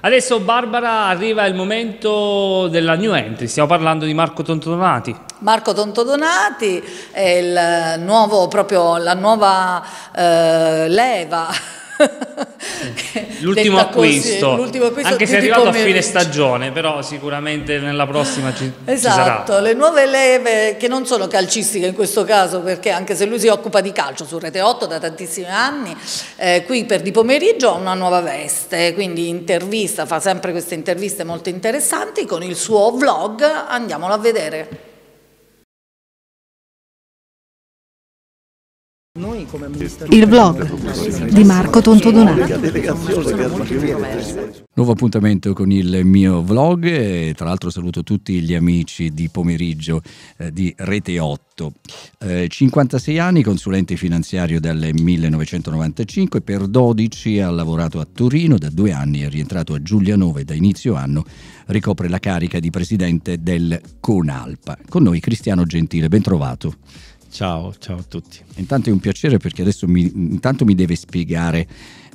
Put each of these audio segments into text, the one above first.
Adesso Barbara arriva il momento della new entry, stiamo parlando di Marco Tontodonati. Marco Tontodonati è il nuovo, proprio, la nuova eh, leva l'ultimo, acquisto. l'ultimo acquisto, anche se è arrivato a fine vinci. stagione, però sicuramente nella prossima ci, esatto, ci le nuove leve che non sono calcistiche in questo caso, perché anche se lui si occupa di calcio su Rete 8 da tantissimi anni, eh, qui per di pomeriggio ha una nuova veste, quindi intervista, fa sempre queste interviste molto interessanti con il suo vlog, andiamolo a vedere. Il vlog di Marco Tontodonato. Nuovo appuntamento con il mio vlog tra l'altro saluto tutti gli amici di pomeriggio eh, di Rete 8. 56 eh, anni, consulente finanziario dal 1995, per 12 ha lavorato a Torino, da due anni è rientrato a Giulianove da inizio anno ricopre la carica di presidente del CONALPA. Con noi Cristiano Gentile, ben trovato. Ciao, ciao a tutti. Intanto è un piacere perché adesso mi, intanto mi deve spiegare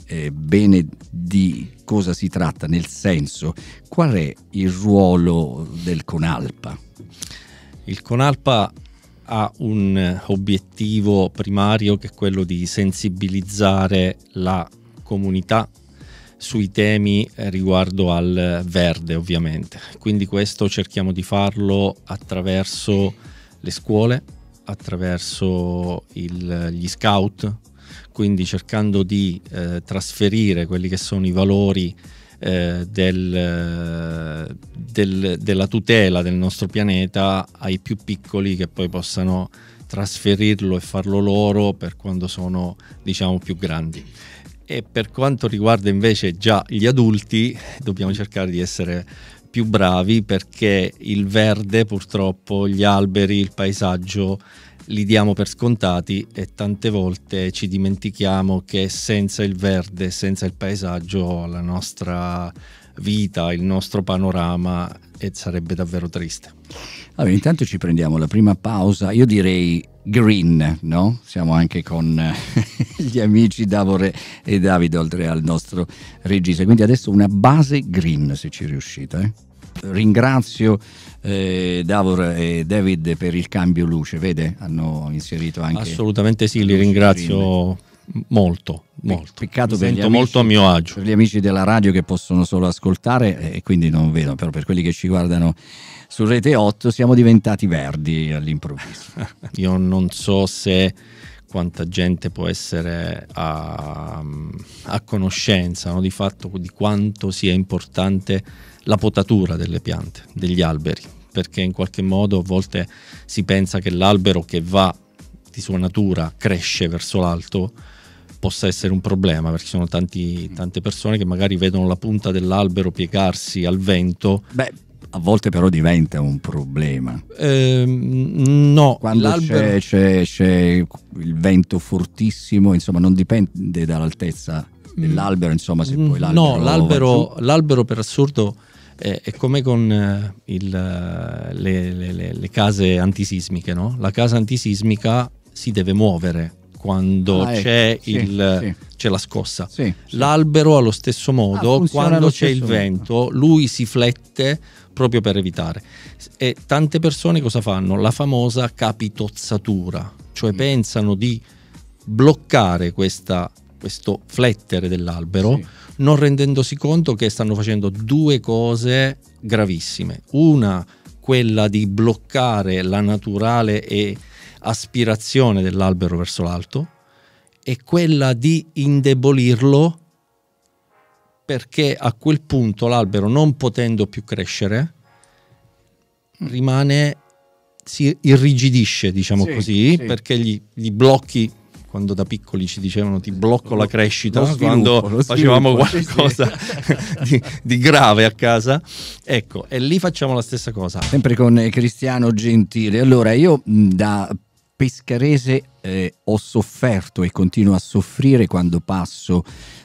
eh, bene di cosa si tratta, nel senso qual è il ruolo del Conalpa? Il Conalpa ha un obiettivo primario che è quello di sensibilizzare la comunità sui temi riguardo al verde ovviamente. Quindi questo cerchiamo di farlo attraverso le scuole, attraverso il, gli scout, quindi cercando di eh, trasferire quelli che sono i valori eh, del, del, della tutela del nostro pianeta ai più piccoli che poi possano trasferirlo e farlo loro per quando sono diciamo più grandi. E per quanto riguarda invece già gli adulti, dobbiamo cercare di essere più bravi perché il verde purtroppo, gli alberi, il paesaggio li diamo per scontati e tante volte ci dimentichiamo che senza il verde, senza il paesaggio la nostra vita, il nostro panorama e sarebbe davvero triste. Allora, intanto ci prendiamo la prima pausa, io direi green, no? Siamo anche con eh, gli amici Davore e Davide, oltre al nostro regista. Quindi adesso una base green, se ci riuscite. Eh? ringrazio eh, Davor e David per il cambio luce, vede? Hanno inserito anche... Assolutamente sì, li ringrazio. Green Molto, molto. Peccato Mi sento amici, molto a mio agio. Per gli amici della radio che possono solo ascoltare e quindi non vedo, però per quelli che ci guardano su Rete 8 siamo diventati verdi all'improvviso. Io non so se quanta gente può essere a, a conoscenza no? di fatto di quanto sia importante la potatura delle piante, degli alberi, perché in qualche modo a volte si pensa che l'albero che va di sua natura cresce verso l'alto possa essere un problema, perché ci sono tanti, tante persone che magari vedono la punta dell'albero piegarsi al vento. Beh, a volte però diventa un problema. Eh, no, quando c'è, c'è, c'è, il vento fortissimo, insomma, non dipende dall'altezza dell'albero, insomma, se mm, poi l'albero. No, l'albero, l'albero per assurdo è, come con eh, il, le, le, le, le, case antisismiche, no? La casa antisismica si deve muovere quando ah, ecco. c'è, ecco. sì, il, sì. c'è, la scossa. Sì, L'albero ah, allo stesso modo, ah, quando c'è il vento, modo. lui si flette proprio per evitare. E tante persone cosa fanno? La famosa capitozzatura, cioè mm. pensano di bloccare questa, questo flettere dell'albero non rendendosi conto che stanno facendo due cose gravissime. Una, quella di bloccare la naturale e aspirazione dell'albero verso l'alto e quella di indebolirlo perché a quel punto l'albero non potendo più crescere rimane si irrigidisce diciamo sì, così sì. perché gli, gli blocchi quando da piccoli ci dicevano ti blocco la crescita, sviluppo, quando facevamo qualcosa sì. Di, di, grave a casa. Ecco, e lì facciamo la stessa cosa. Sempre con Cristiano Gentile. Allora, io da pescarese eh, ho sofferto e continuo a soffrire quando passo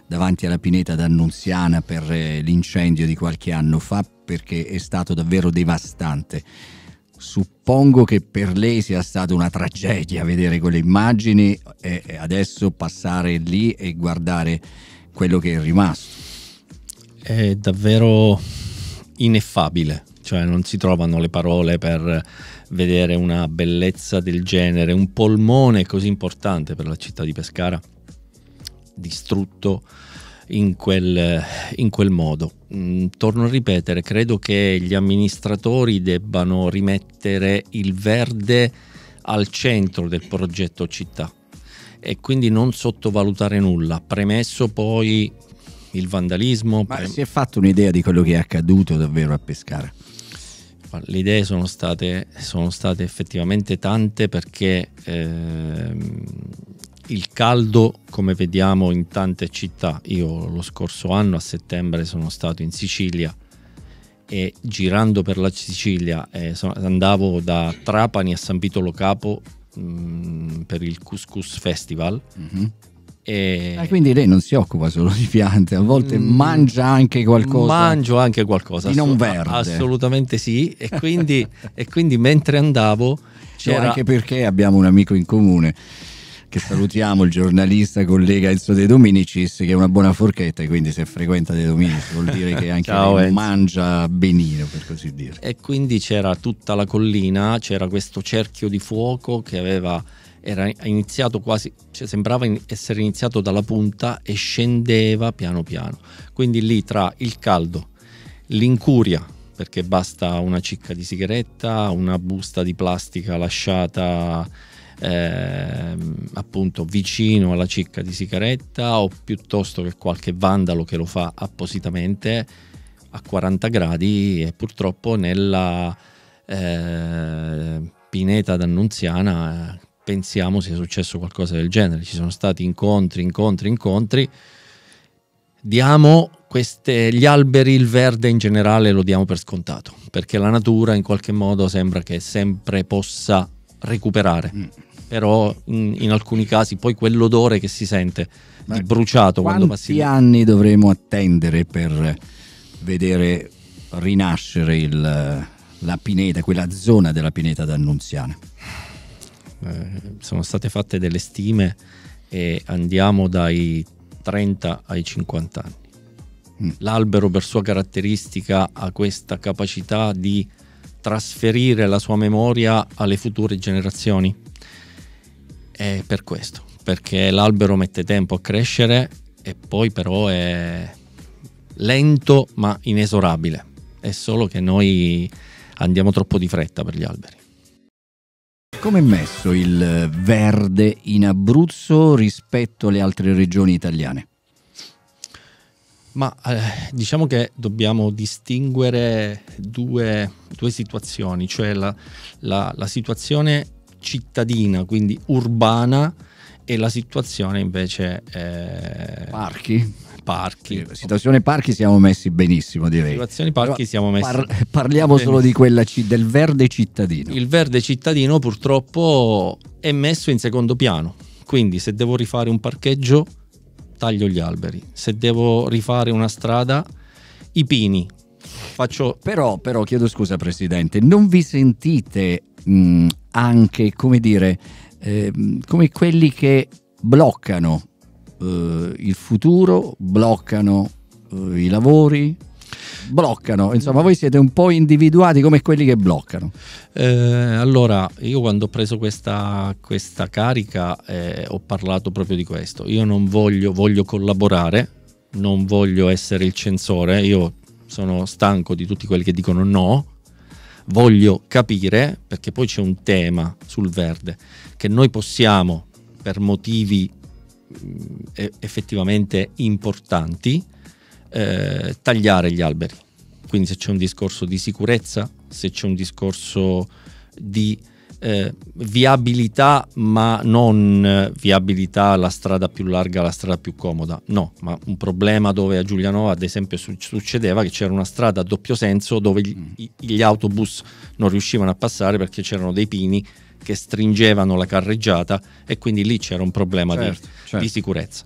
davanti alla pineta d'Annunziana per eh, l'incendio di qualche anno fa perché è stato davvero devastante. Suppongo che per lei sia stata una tragedia vedere quelle immagini e adesso passare lì e guardare quello che è rimasto. È davvero ineffabile cioè non si trovano le parole per vedere una bellezza del genere, un polmone così importante per la città di Pescara, distrutto in quel, in quel modo. Mm, torno a ripetere, credo che gli amministratori debbano rimettere il verde al centro del progetto città e quindi non sottovalutare nulla, premesso poi il vandalismo. Ma pre... si è fatto un'idea di quello che è accaduto davvero a Pescara? Le idee sono state, sono state effettivamente tante perché ehm, il caldo, come vediamo in tante città, io lo scorso anno a settembre sono stato in Sicilia e girando per la Sicilia eh, so, andavo da Trapani a San Vitolo Capo mh, mm, per il Couscous Festival. Mm-hmm. E... Ah, quindi lei non si occupa solo di piante, a volte mm, mangia anche qualcosa. Mangio anche qualcosa. Di non verde. Assolutamente sì. E quindi, e quindi mentre andavo... C'era... anche perché abbiamo un amico in comune che salutiamo, il giornalista collega Enzo De Dominicis, che è una buona forchetta, quindi se frequenta De Dominicis vuol dire che anche Ciao, mangia benino, per così dire. E quindi c'era tutta la collina, c'era questo cerchio di fuoco che aveva era iniziato quasi, cioè sembrava essere iniziato dalla punta e scendeva piano piano. Quindi lì tra il caldo, l'incuria, perché basta una cicca di sigaretta, una busta di plastica lasciata eh, appunto vicino alla cicca di sigaretta o piuttosto che qualche vandalo che lo fa appositamente a 40 gradi e purtroppo nella eh, pineta d'Annunziana pensiamo sia successo qualcosa del genere. Ci sono stati incontri, incontri, incontri. Diamo queste, gli alberi, il verde in generale lo diamo per scontato, perché la natura in qualche modo sembra che sempre possa recuperare. Mm. Però in, in, alcuni casi poi quell'odore che si sente Ma bruciato quando passi. Quanti anni dovremo attendere per vedere rinascere il, la pineta, quella zona della pineta d'Annunziana? eh, sono state fatte delle stime e andiamo dai 30 ai 50 anni. Mm. L'albero per sua caratteristica ha questa capacità di trasferire la sua memoria alle future generazioni. È per questo, perché l'albero mette tempo a crescere e poi però è lento ma inesorabile. È solo che noi andiamo troppo di fretta per gli alberi. Come è messo il verde in Abruzzo rispetto alle altre regioni italiane? Ma eh, diciamo che dobbiamo distinguere due, due situazioni, cioè la, la, la situazione cittadina, quindi urbana, e la situazione invece... Eh, Parchi? parchi. Sì, situazione parchi siamo messi benissimo, direi. Situazione parchi siamo messi. Par- parliamo benissimo. solo di quella c- del verde cittadino. Il verde cittadino purtroppo è messo in secondo piano. Quindi se devo rifare un parcheggio taglio gli alberi, se devo rifare una strada i pini. Faccio... Però, però chiedo scusa Presidente, non vi sentite mh, anche, come dire, eh, come quelli che bloccano eh, il futuro, bloccano eh, i lavori, bloccano, insomma voi siete un po' individuati come quelli che bloccano. Eh, allora, io quando ho preso questa, questa carica eh, ho parlato proprio di questo, io non voglio, voglio collaborare, non voglio essere il censore, io sono stanco di tutti quelli che dicono no, voglio capire, perché poi c'è un tema sul verde, che noi possiamo per motivi eh, effettivamente importanti, eh, tagliare gli alberi. Quindi se c'è un discorso di sicurezza, se c'è un discorso di eh, viabilità, ma non eh, viabilità la strada più larga, la strada più comoda. No, ma un problema dove a Giulianova, ad esempio, succedeva che c'era una strada a doppio senso dove gli, mm. gli, autobus non riuscivano a passare perché c'erano dei pini che stringevano la carreggiata e quindi lì c'era un problema certo. di certo. di sicurezza.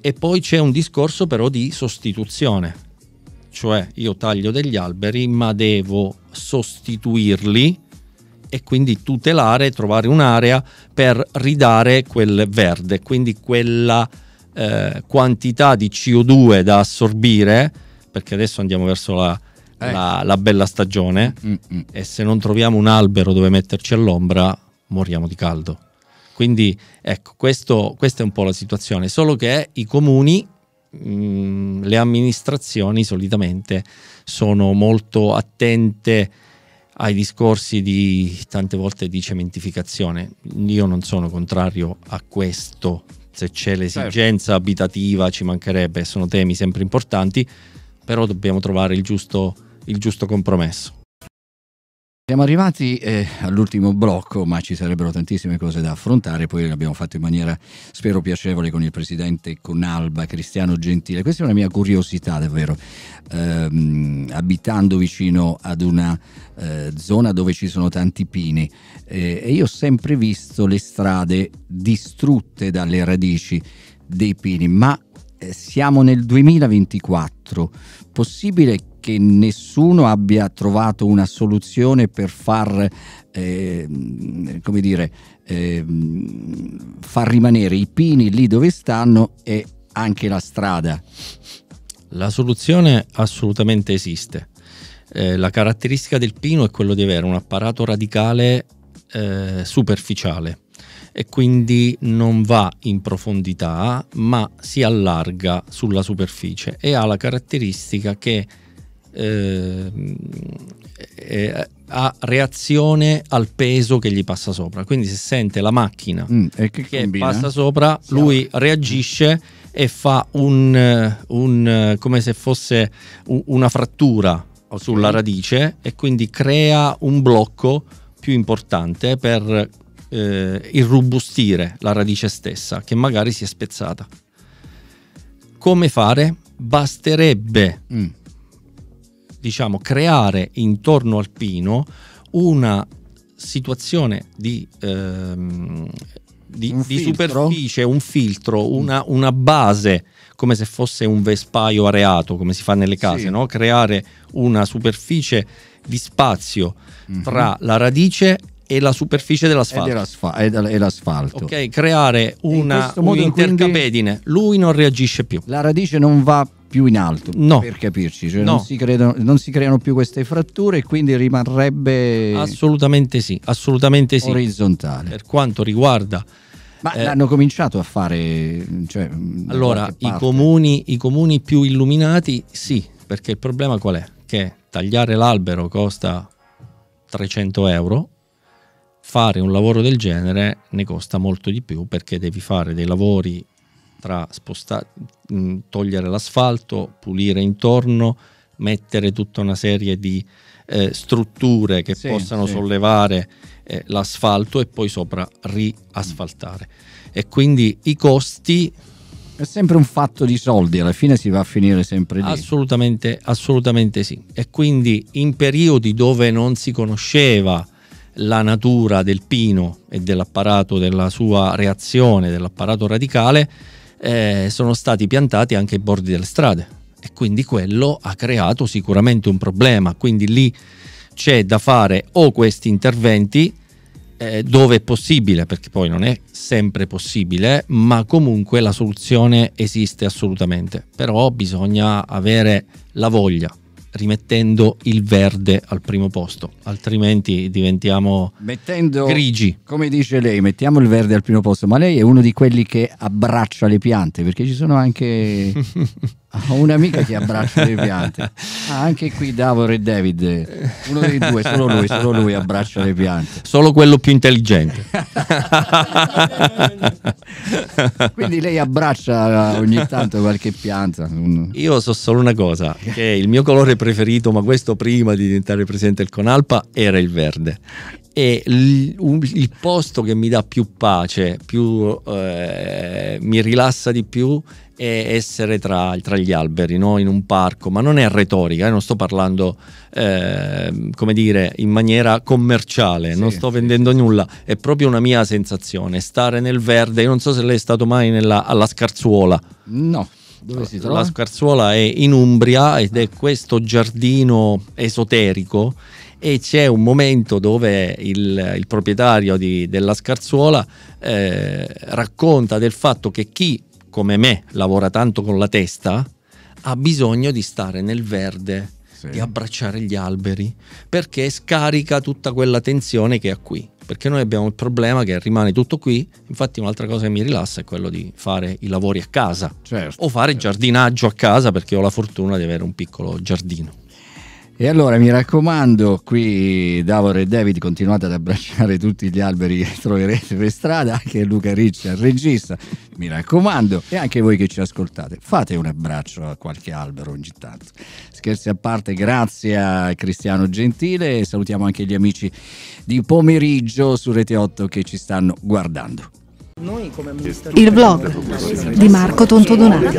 E poi c'è un discorso però di sostituzione, cioè io taglio degli alberi ma devo sostituirli e quindi tutelare, trovare un'area per ridare quel verde, quindi quella eh, quantità di CO2 da assorbire, perché adesso andiamo verso la, eh. la, la bella stagione Mm-mm. e se non troviamo un albero dove metterci all'ombra moriamo di caldo. Quindi ecco, questo, questa è un po' la situazione, solo che i comuni, mh, mm, le amministrazioni solitamente sono molto attente ai discorsi di tante volte di cementificazione. Io non sono contrario a questo, se c'è certo. l'esigenza certo. abitativa ci mancherebbe, sono temi sempre importanti, però dobbiamo trovare il giusto, il giusto compromesso. Siamo arrivati eh, all'ultimo blocco, ma ci sarebbero tantissime cose da affrontare, poi l'abbiamo fatto in maniera spero piacevole con il presidente Conalba, Cristiano Gentile. Questa è una mia curiosità davvero, eh, abitando vicino ad una eh, zona dove ci sono tanti pini eh, e io ho sempre visto le strade distrutte dalle radici dei pini, ma eh, siamo nel 2024, possibile che nessuno abbia trovato una soluzione per far, eh, come dire, eh, far rimanere i pini lì dove stanno e anche la strada. La soluzione assolutamente esiste. Eh, la caratteristica del pino è quello di avere un apparato radicale eh, superficiale e quindi non va in profondità ma si allarga sulla superficie e ha la caratteristica che eh, eh, ha reazione al peso che gli passa sopra. Quindi se sente la macchina mm, che, che passa sopra, sì, lui reagisce e fa un, un, come se fosse una frattura sulla radice e quindi crea un blocco più importante per eh, irrobustire la radice stessa che magari si è spezzata. Come fare? Basterebbe mm diciamo, creare intorno al pino una situazione di, ehm, di, un di superficie, un filtro, una, una, base, come se fosse un vespaio areato, come si fa nelle case, sì. no? creare una superficie di spazio mm-hmm. tra la radice e la superficie dell'asfalto. E, dell'asf- l'asfalto. Ok, creare una, un intercapedine. Lui non reagisce più. La radice non va più in alto, no. per capirci, cioè no. non, si credono, non, si creano più queste fratture e quindi rimarrebbe assolutamente sì, assolutamente sì. orizzontale. Per quanto riguarda... Ma eh, hanno cominciato a fare... Cioè, mm, allora, i comuni, i comuni più illuminati sì, perché il problema qual è? Che tagliare l'albero costa 300 euro, fare un lavoro del genere ne costa molto di più perché devi fare dei lavori tra sposta- mm, togliere l'asfalto, pulire intorno, mettere tutta una serie di eh, strutture che sì, possano sì. sollevare eh, l'asfalto e poi sopra riasfaltare. E quindi i costi... È sempre un fatto di soldi, alla fine si va a finire sempre lì. Assolutamente, assolutamente sì. E quindi in periodi dove non si conosceva la natura del pino e dell'apparato, della sua reazione, dell'apparato radicale, eh, sono stati piantati anche i bordi delle strade e quindi quello ha creato sicuramente un problema. Quindi lì c'è da fare o questi interventi eh, dove è possibile, perché poi non è sempre possibile, ma comunque la soluzione esiste assolutamente. Però bisogna avere la voglia rimettendo il verde al primo posto, altrimenti diventiamo mettendo, grigi. Come dice lei, mettiamo il verde al primo posto, ma lei è uno di quelli che abbraccia le piante, perché ci sono anche Ho un'amica che abbraccia le piante. Ah, anche qui Davor e David, uno dei due, solo lui, solo lui abbraccia le piante. Solo quello più intelligente. Quindi lei abbraccia ogni tanto qualche pianta. Io so solo una cosa, che il mio colore preferito, ma questo prima di diventare presidente del Conalpa, era il verde e il, posto che mi dà più pace, più, eh, mi rilassa di più è essere tra, tra gli alberi, no? in un parco, ma non è retorica, eh? non sto parlando eh, come dire, in maniera commerciale, sì, non sto vendendo sì. nulla, è proprio una mia sensazione, stare nel verde, io non so se lei è stato mai nella, alla Scarzuola. No. La Scarzuola è in Umbria ed è questo giardino esoterico e c'è un momento dove il, il proprietario di, della scarzuola eh, racconta del fatto che chi come me lavora tanto con la testa ha bisogno di stare nel verde, sì. di abbracciare gli alberi, perché scarica tutta quella tensione che ha qui perché noi abbiamo il problema che rimane tutto qui. Infatti, un'altra cosa che mi rilassa è quello di fare i lavori a casa certo, o fare certo. giardinaggio a casa perché ho la fortuna di avere un piccolo giardino. E allora mi raccomando, qui Davor e David continuate ad abbracciare tutti gli alberi che troverete per strada, anche Luca Ricci, il regista, mi raccomando, e anche voi che ci ascoltate, fate un abbraccio a qualche albero ogni tanto. Scherzi a parte, grazie a Cristiano Gentile e salutiamo anche gli amici di pomeriggio su Rete 8 che ci stanno guardando. Il vlog di Marco Tontodonato.